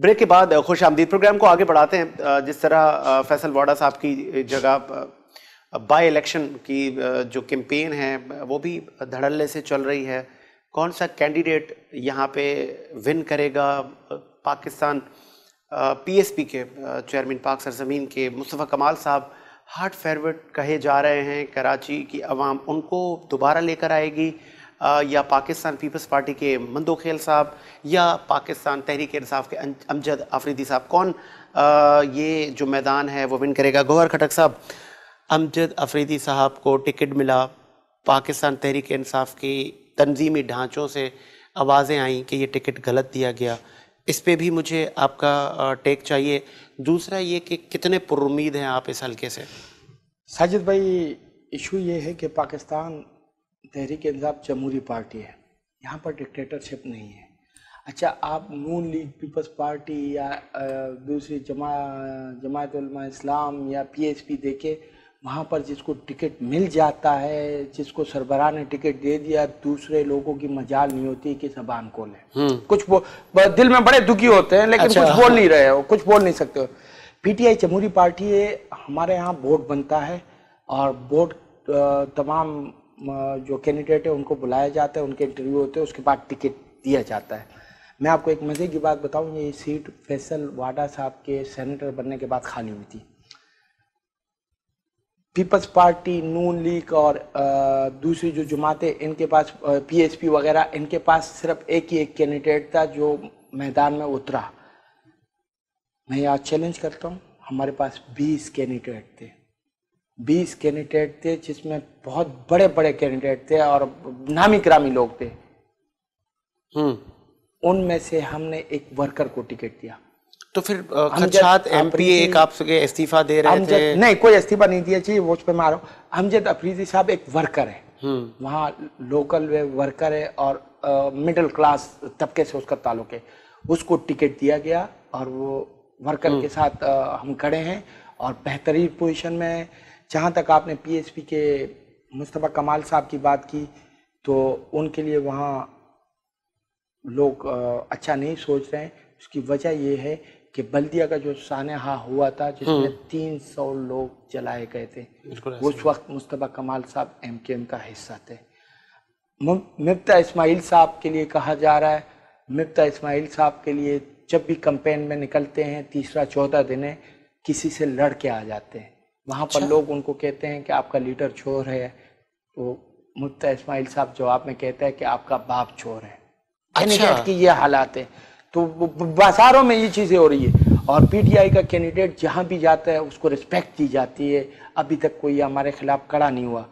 Break के बाद खुश आमदीद प्रोग्राम को आगे बढ़ाते हैं जिस तरह फैसल वाडा साहब की जगह बाय इलेक्शन की जो कैंपेन है वो भी धड़ल्ले से चल रही है कौन सा कैंडिडेट यहाँ पे विन करेगा पाकिस्तान पीएसपी के चेयरमैन पाक सरजमीन के मुस्तफ़ा कमाल साहब हार्ट फेवरेट कहे जा रहे हैं कराची की आवाम उनको दोबारा लेकर आएगी या पाकिस्तान पीपल्स पार्टी के मंदोखेल साहब या पाकिस्तान तहरीक इंसाफ के अं-, अमजद आफरीदी साहब कौन ये जो मैदान है वो विन करेगा गोहर खटक साहब अमजद अफरीदी साहब को टिकट मिला पाकिस्तान तहरीक इंसाफ की तनजीमी ढांचों से आवाज़ें आईं कि ये टिकट गलत दिया गया इस पर भी मुझे आपका टेक चाहिए दूसरा ये कि कितने पुरुद हैं आप इस हल्के से साजिद भाई इशू ये है कि पाकिस्तान तहरीक इंसाफ जमहूरी पार्टी है यहाँ पर डिक्टेटरशिप नहीं है अच्छा आप नून लीग पीपल्स पार्टी या दूसरी जमा जमात इस्लाम या पीएसपी देखे वहाँ पर जिसको टिकट मिल जाता है जिसको सरबरा ने टिकट दे दिया दूसरे लोगों की मजाल नहीं होती कि जबान को लें हम्म। कुछ बो, दिल में बड़े दुखी होते हैं लेकिन अच्छा, कुछ बोल हाँ। नहीं रहे हो कुछ बोल नहीं सकते हो पीटीआई जमहूरी पार्टी हमारे यहाँ वोट बनता है और वोट तमाम जो कैंडिडेट है उनको बुलाया जाता है उनके इंटरव्यू होते हैं उसके बाद टिकट दिया जाता है मैं आपको एक मज़े की बात बताऊं ये सीट फैसल वाडा साहब के सेनेटर बनने के बाद खाली हुई थी पीपल्स पार्टी नून लीग और दूसरी जो जमातें इनके पास पीएसपी वगैरह इनके पास सिर्फ एक ही एक कैंडिडेट था जो मैदान में उतरा मैं यहाँ चैलेंज करता हूँ हमारे पास 20 कैंडिडेट थे बीस कैंडिडेट थे जिसमें बहुत बड़े बड़े कैंडिडेट थे और नामी ग्रामी लोग थे हम्म। उनमें से हमने एक वर्कर को टिकट दिया तो फिर खदशात एमपीए एक आपके इस्तीफा दे रहे थे नहीं कोई इस्तीफा नहीं दिया चाहिए वो पे मारो हमजद अफरीदी साहब एक वर्कर है हम्म। वहाँ लोकल वे वर्कर है और मिडिल क्लास तबके से उसका ताल्लुक है उसको टिकट दिया गया और वो वर्कर हम्म। के साथ आ, हम खड़े हैं और बेहतरीन पोजीशन में जहाँ तक आपने पीएचपी के मुस्तफ़ा कमाल साहब की बात की तो उनके लिए वहाँ लोग अच्छा नहीं सोच रहे हैं उसकी वजह यह है कि बल्दिया का जो सानहा हुआ था जिसमें हम्म। तीन सौ लोग जलाए गए थे उस वक्त मुस्तफ़ा कमाल साहब एम के एम का हिस्सा थे मिफ्ता इस्माइल साहब के लिए कहा जा रहा है मिफ्ता इस्माइल साहब के लिए जब भी कंपेन में निकलते हैं तीसरा चौथा दिन है किसी से लड़ के आ जाते हैं वहाँ पर अच्छा। लोग उनको कहते हैं कि आपका लीडर चोर है तो मुफ्ता इस्माइल साहब जवाब में कहते हैं कि आपका बाप चोर है कैंडिडेट अच्छा। की ये हालात है तो बाजारों में ये चीज़ें हो रही है और पीटीआई का कैंडिडेट जहाँ भी जाता है उसको रिस्पेक्ट दी जाती है अभी तक कोई हमारे खिलाफ कड़ा नहीं हुआ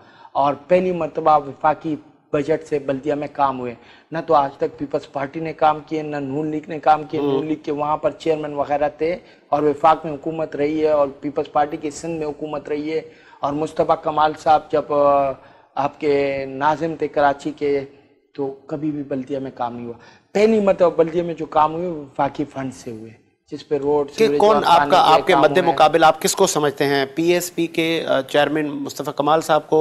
और पहली मरतबा वफाकी बजट से बल्दिया में काम हुए ना तो आज तक पीपल्स पार्टी ने काम किए ना नून लीग ने काम किए हम्म। नून लीग के वहाँ पर चेयरमैन वगैरह थे और विफाक में हुकूमत रही है और पीपल्स पार्टी की सिंध में हुकूमत रही है और मुश्तबा कमाल साहब जब आपके नाजिम थे कराची के तो कभी भी बल्दिया में काम नहीं हुआ पहली मतलब बल्दिया में जो काम हुए विफाकी फंड से हुए जिस पे रोड के कौन आपका आपके मद्दे मुकाबले आप किसको समझते हैं पीएसपी के चेयरमैन मुस्तफ़ा कमाल साहब को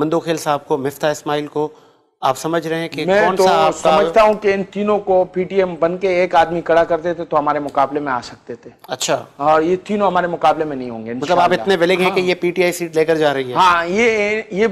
मंदोखेल साहब को मिफ्ता इस्माइल को आप समझ रहे हैं कि मैं कौन तो सा समझता हूं कि इन तीनों को पीटीएम बनके एक आदमी कड़ा करते थे तो हमारे मुकाबले में आ सकते थे अच्छा और ये तीनों हमारे मुकाबले में नहीं होंगे मतलब आप इतने विलिंग हाँ। हैं कि हाँ। ये पीटीआई सीट लेकर जा रही है हाँ ये ये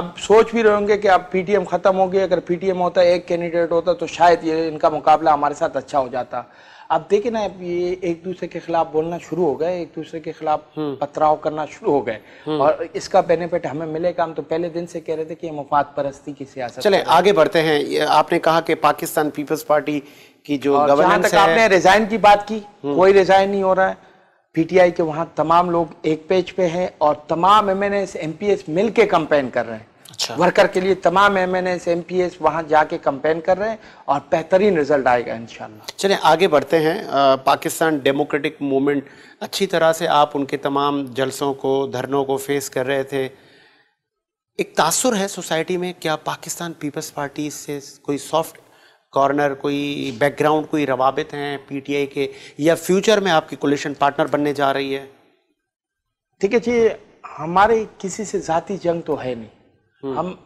आप सोच भी रहे होंगे कि अब पीटीएम खत्म हो गई अगर पीटीएम होता एक कैंडिडेट होता तो शायद ये इनका मुकाबला हमारे साथ अच्छा हो जाता अब देखे ना ये एक दूसरे के खिलाफ बोलना शुरू हो गए एक दूसरे के खिलाफ हम्म। पथराव करना शुरू हो गए हम्म। और इसका बेनिफिट हमें मिलेगा हम तो पहले दिन से कह रहे थे कि ये मफाद परस्ती की सियासत चले आगे बढ़ते हैं आपने कहा कि पाकिस्तान पीपल्स पार्टी की जो गवर्नमेंट आपने रिजाइन की बात की हम्म। कोई रिजाइन नहीं हो रहा है पीटीआई के वहां तमाम लोग एक पेज पे हैं और तमाम M N S M P S मिल के कंपेन कर रहे हैं अच्छा वर्कर के लिए तमाम M N S M P S वहाँ जाके कंपेन कर रहे हैं और बेहतरीन रिजल्ट आएगा इन चलिए आगे बढ़ते हैं आ, पाकिस्तान डेमोक्रेटिक मूवमेंट अच्छी तरह से आप उनके तमाम जलसों को धरनों को फेस कर रहे थे एक तासुर है सोसाइटी में क्या पाकिस्तान पीपल्स पार्टी से कोई सॉफ्ट कॉर्नर कोई बैकग्राउंड कोई रवाबित हैं पीटीआई के या फ्यूचर में आपकी कोलिशन पार्टनर बनने जा रही है ठीक है जी हमारे किसी से ज़ाती जंग तो है नहीं हम्म। हम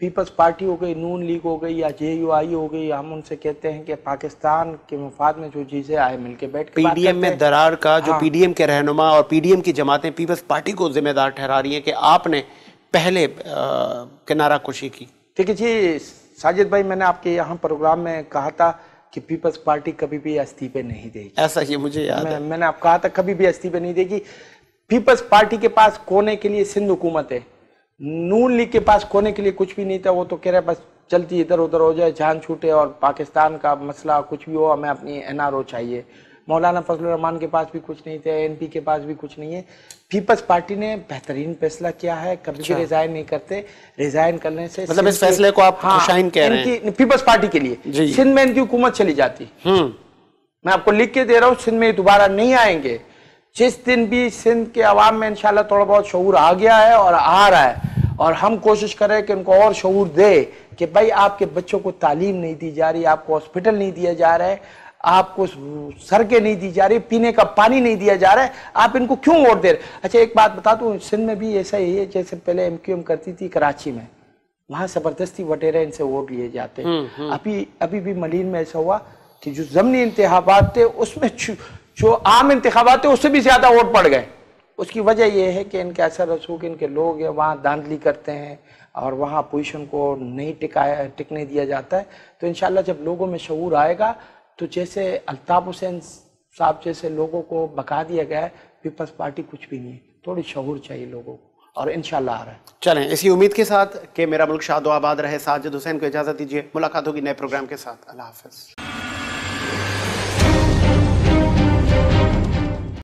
पीपल्स पार्टी हो गई नून लीग हो गई या जे यू आई हो गई हम उनसे कहते हैं कि पाकिस्तान के मफाद में जो चीज़ें आए मिलके बैठ के पीडीएम में दरार का जो हाँ। पीडीएम के रहनुमा और पीडीएम की जमातें पीपल्स पार्टी को जिम्मेदार ठहरा रही हैं कि आपने पहले किनारा कुशी की ठीक है जी साजिद भाई मैंने आपके यहाँ प्रोग्राम में कहा था कि पीपल्स पार्टी कभी भी इस्तीफे नहीं देगी ऐसा ही मुझे याद मैं, है मैंने आपको कहा था कभी भी इस्तीफे नहीं देगी पीपल्स पार्टी के पास कोने के लिए सिंध हुकूमत है नून लीग के पास खोने के लिए कुछ भी नहीं था वो तो कह रहे बस चलती इधर उधर हो जाए जान छूटे और पाकिस्तान का मसला कुछ भी हो हमें अपनी एन चाहिए मौलाना फजल रहमान के पास भी कुछ नहीं थे एन के पास भी कुछ नहीं है पीपल्स पार्टी ने बेहतरीन फैसला किया है कभी भी अच्छा। रिजाइन नहीं करते रिजाइन करने से मतलब इस फैसले को आप हाँ, कह रहे हैं पीपल्स पार्टी के लिए सिंध में इनकी हुकूमत चली जाती हम्म। मैं आपको लिख के दे रहा हूँ सिंध में दोबारा नहीं आएंगे जिस दिन भी सिंध के अवाम में इंशाल्लाह थोड़ा बहुत शूर आ गया है और आ रहा है और हम कोशिश करें कि उनको और शूर दे कि भाई आपके बच्चों को तालीम नहीं दी जा रही आपको हॉस्पिटल नहीं दिया जा रहा है आपको सड़कें नहीं दी जा रही पीने का पानी नहीं दिया जा रहा है आप इनको क्यों वोट दे रहे अच्छा एक बात बता दूँ सिंध में भी ऐसा ही है जैसे पहले एम क्यू एम करती थी कराची में वहाँ ज़बरदस्ती वटेरे इनसे वोट लिए जाते हैं हम्म, हम्म। अभी अभी भी मलिन में ऐसा हुआ कि जो ज़मनी इंतहा थे उसमें जो आम इंतबात है उससे भी ज़्यादा वोट पड़ गए उसकी वजह यह है कि इनके असर रसूख इनके लोग वहाँ दांधली करते हैं और वहाँ पोजिशन को नहीं टिकाया टिकने दिया जाता है तो इन जब लोगों में शूर आएगा तो जैसे अल्ताफ़ हुसैन साहब जैसे लोगों को बका दिया गया है पीपल्स पार्टी कुछ भी नहीं है थोड़ी शहूर चाहिए लोगों को और इन आ रहा है चलें इसी उम्मीद के साथ कि मेरा मुल्क शादो आबाद रहे साजिद हुसैन को इजाज़त दीजिए मुलाकात होगी नए प्रोग्राम के साथ अल्लाह हाफ